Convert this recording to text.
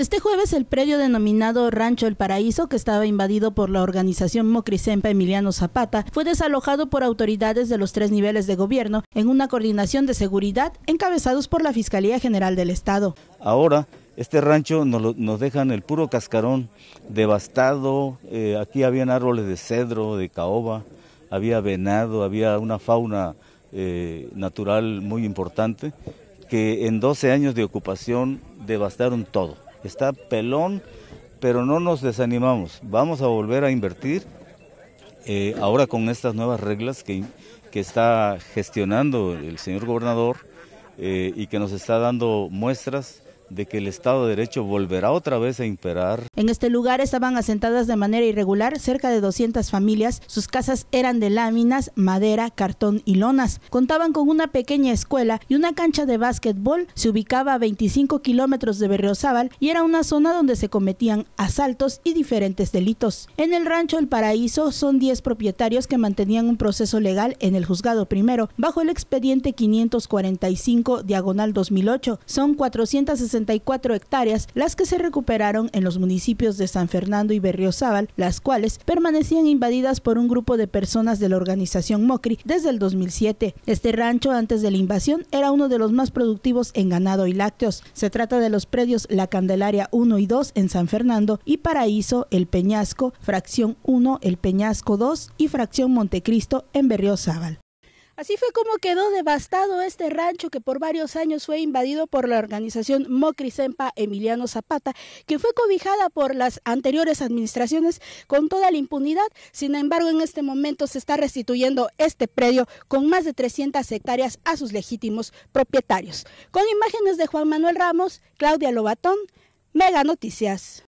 Este jueves el predio denominado Rancho El Paraíso, que estaba invadido por la organización Mocrisempa Emiliano Zapata, fue desalojado por autoridades de los tres niveles de gobierno en una coordinación de seguridad encabezados por la Fiscalía General del Estado. Ahora este rancho nos, dejan el puro cascarón devastado. Eh, aquí habían árboles de cedro, de caoba, había venado, había una fauna eh, natural muy importante que en 12 años de ocupación devastaron todo está pelón, pero no nos desanimamos. Vamos a volver a invertir eh, ahora con estas nuevas reglas que, que está gestionando el señor gobernador eh, y que nos está dando muestras de que el Estado de Derecho volverá otra vez a imperar. En este lugar estaban asentadas de manera irregular cerca de 200 familias. Sus casas eran de láminas, madera, cartón y lonas. Contaban con una pequeña escuela y una cancha de básquetbol. Se ubicaba a 25 kilómetros de Berriozábal y era una zona donde se cometían asaltos y diferentes delitos. En el rancho El Paraíso son 10 propietarios que mantenían un proceso legal en el juzgado primero bajo el expediente 545 diagonal 2008. Son 460 hectáreas, las que se recuperaron en los municipios de San Fernando y Berriozábal, las cuales permanecían invadidas por un grupo de personas de la organización Mocri desde el 2007. Este rancho antes de la invasión era uno de los más productivos en ganado y lácteos. Se trata de los predios La Candelaria 1 y 2 en San Fernando y Paraíso, El Peñasco, Fracción 1, El Peñasco 2 y Fracción Montecristo en Berriozábal. Así fue como quedó devastado este rancho que por varios años fue invadido por la organización Mocrisempa Emiliano Zapata, que fue cobijada por las anteriores administraciones con toda la impunidad. Sin embargo, en este momento se está restituyendo este predio con más de 300 hectáreas a sus legítimos propietarios. Con imágenes de Juan Manuel Ramos, Claudia Lobatón, Mega Noticias.